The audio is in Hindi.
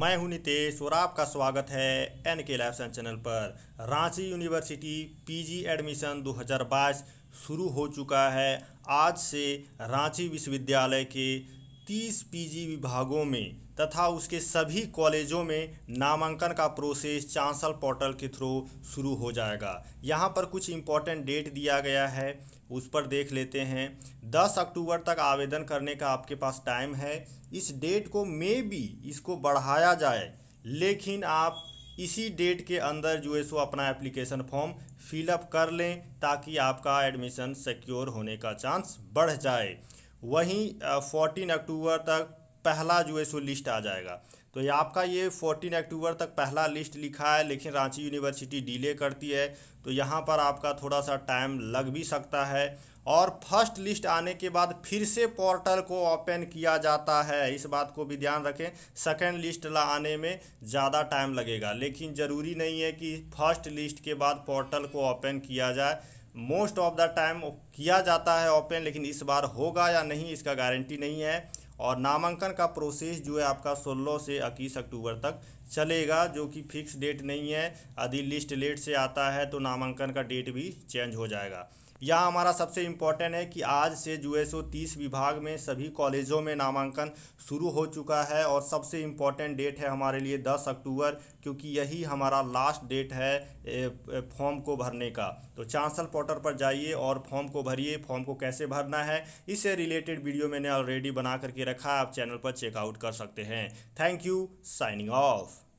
मैं हूं नितेश और आपका स्वागत है एन के लाइफ साइंस चैनल पर रांची यूनिवर्सिटी पीजी एडमिशन 2022 शुरू हो चुका है आज से रांची विश्वविद्यालय के 30 पीजी विभागों में तथा उसके सभी कॉलेजों में नामांकन का प्रोसेस चांसल पोर्टल के थ्रू शुरू हो जाएगा यहाँ पर कुछ इम्पोर्टेंट डेट दिया गया है उस पर देख लेते हैं 10 अक्टूबर तक आवेदन करने का आपके पास टाइम है इस डेट को मे भी इसको बढ़ाया जाए लेकिन आप इसी डेट के अंदर जो है सो अपना एप्लीकेशन फॉर्म फिलअप कर लें ताकि आपका एडमिशन सिक्योर होने का चांस बढ़ जाए वहीं फोर्टीन अक्टूबर तक पहला जो है सो लिस्ट आ जाएगा तो ये आपका ये फोर्टीन अक्टूबर तक पहला लिस्ट लिखा है लेकिन रांची यूनिवर्सिटी डिले करती है तो यहाँ पर आपका थोड़ा सा टाइम लग भी सकता है और फर्स्ट लिस्ट आने के बाद फिर से पोर्टल को ओपन किया जाता है इस बात को भी ध्यान रखें सेकेंड लिस्ट ला आने में ज़्यादा टाइम लगेगा लेकिन ज़रूरी नहीं है कि फर्स्ट लिस्ट के बाद पोर्टल को ओपन किया जाए मोस्ट ऑफ द टाइम किया जाता है ओपन लेकिन इस बार होगा या नहीं इसका गारंटी नहीं है और नामांकन का प्रोसेस जो है आपका 16 से इक्कीस अक्टूबर तक चलेगा जो कि फिक्स डेट नहीं है यदि लिस्ट लेट से आता है तो नामांकन का डेट भी चेंज हो जाएगा यह हमारा सबसे इम्पॉर्टेंट है कि आज से जो है सो तीस विभाग में सभी कॉलेजों में नामांकन शुरू हो चुका है और सबसे इम्पॉर्टेंट डेट है हमारे लिए दस अक्टूबर क्योंकि यही हमारा लास्ट डेट है फॉर्म को भरने का तो चांसल पोर्टल पर जाइए और फॉर्म को भरिए फॉर्म को कैसे भरना है इससे रिलेटेड वीडियो मैंने ऑलरेडी बना करके रखा है आप चैनल पर चेकआउट कर सकते हैं थैंक यू साइनिंग ऑफ